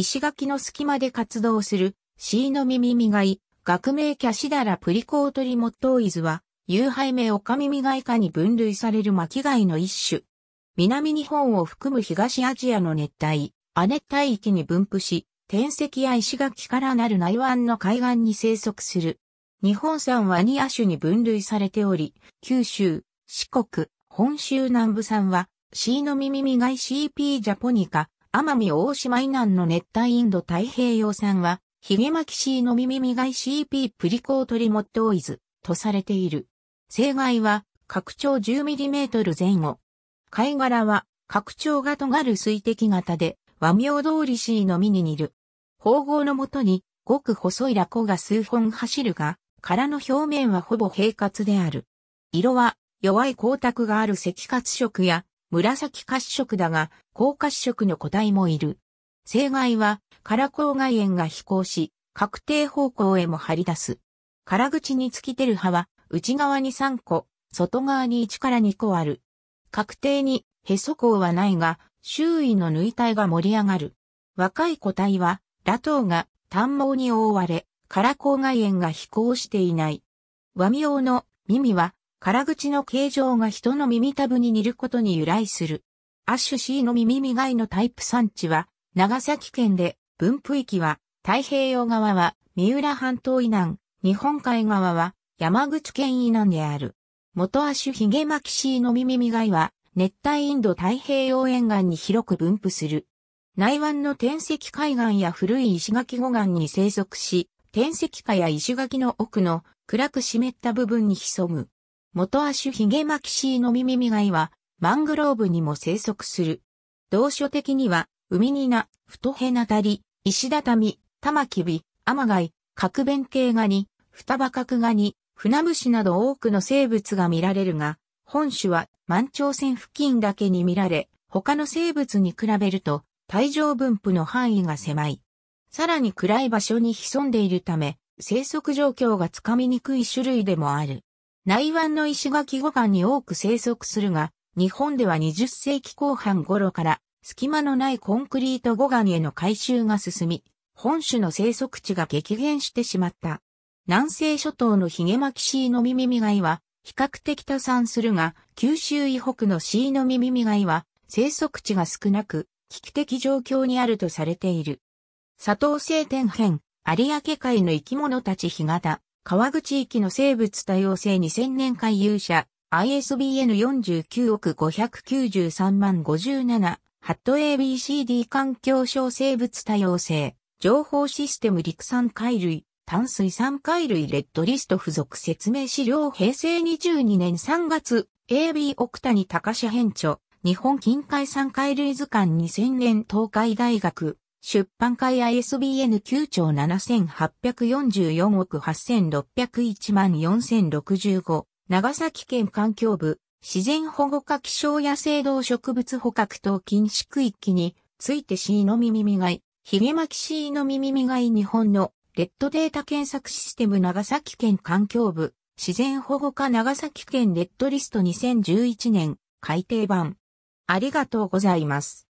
石垣の隙間で活動する、シーノミミミガイ、学名キャシダラプリコートリモットーイズは、有害名オカミミガイ科に分類される巻貝の一種。南日本を含む東アジアの熱帯、亜熱帯域に分布し、天石や石垣からなる内湾の海岸に生息する。日本産は2亜種に分類されており、九州、四国、本州南部産は、シーノミミミガイ CP ジャポニカ、奄美大島以南の熱帯インド太平洋産は、ヒゲマキシーのミミミガイ CP プリコートリモットオイズとされている。生害は拡張 10mm 前後。貝殻は拡張が尖る水滴型で和名通り C のみに似る。縫合のもとにごく細いラコが数本走るが、殻の表面はほぼ平滑である。色は弱い光沢がある赤褐色や紫褐色だが、高褐色の個体もいる。生害は、空口外縁が飛行し、確定方向へも張り出す。空口に突き出る葉は、内側に3個、外側に1から2個ある。確定に、へそ口はないが、周囲の縫体が盛り上がる。若い個体は、ラトウが短毛に覆われ、空口外縁が飛行していない。和名の耳は空口の形状が人の耳たぶに似ることに由来する。アッシュ C の耳以外のタイプ産地は、長崎県で、分布域は、太平洋側は、三浦半島以南、日本海側は、山口県以南である。元アッシュヒゲマキシーの耳以外は、熱帯インド太平洋沿岸に広く分布する。内湾の天石海岸や古い石垣護岸に生息し、天石下や石垣の奥の暗く湿った部分に潜む。元足ヒゲマキシーのミミミガイは、マングローブにも生息する。同所的には、ウニナ、フ太ヘナタリ、石畳、玉キビ、アマガイ、角弁系ガニ、双葉角ガニ、ムシなど多くの生物が見られるが、本種は満潮線付近だけに見られ、他の生物に比べると体上分布の範囲が狭い。さらに暗い場所に潜んでいるため、生息状況がつかみにくい種類でもある。内湾の石垣護岸に多く生息するが、日本では20世紀後半頃から隙間のないコンクリート護岸への改修が進み、本種の生息地が激減してしまった。南西諸島のヒゲマキシーのミミミガイは比較的多産するが、九州以北のシーのミミミガイは生息地が少なく、危機的状況にあるとされている。佐藤聖天編、有明海の生き物たち干潟、川口域の生物多様性2000年回遊者、ISBN 49億593万57、ハット ABCD 環境省生物多様性、情報システム陸産海類、淡水産海類レッドリスト付属説明資料平成22年3月、AB 奥谷高社編著、日本近海産海類図鑑2000年東海大学、出版会 ISBN 9兆7844億8601万4065長崎県環境部自然保護課気象野生動植物捕獲等禁止区域についてシーノミミミガイヒゲマキシーノミミミガイ日本のレッドデータ検索システム長崎県環境部自然保護課長崎県レッドリスト2011年改訂版ありがとうございます。